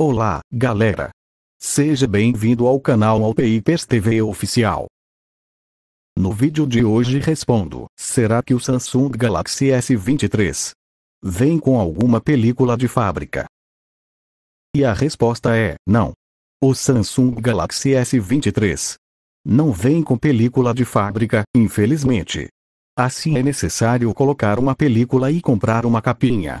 Olá, galera! Seja bem-vindo ao canal Alpeipers TV Oficial. No vídeo de hoje respondo, será que o Samsung Galaxy S23 vem com alguma película de fábrica? E a resposta é, não. O Samsung Galaxy S23 não vem com película de fábrica, infelizmente. Assim é necessário colocar uma película e comprar uma capinha.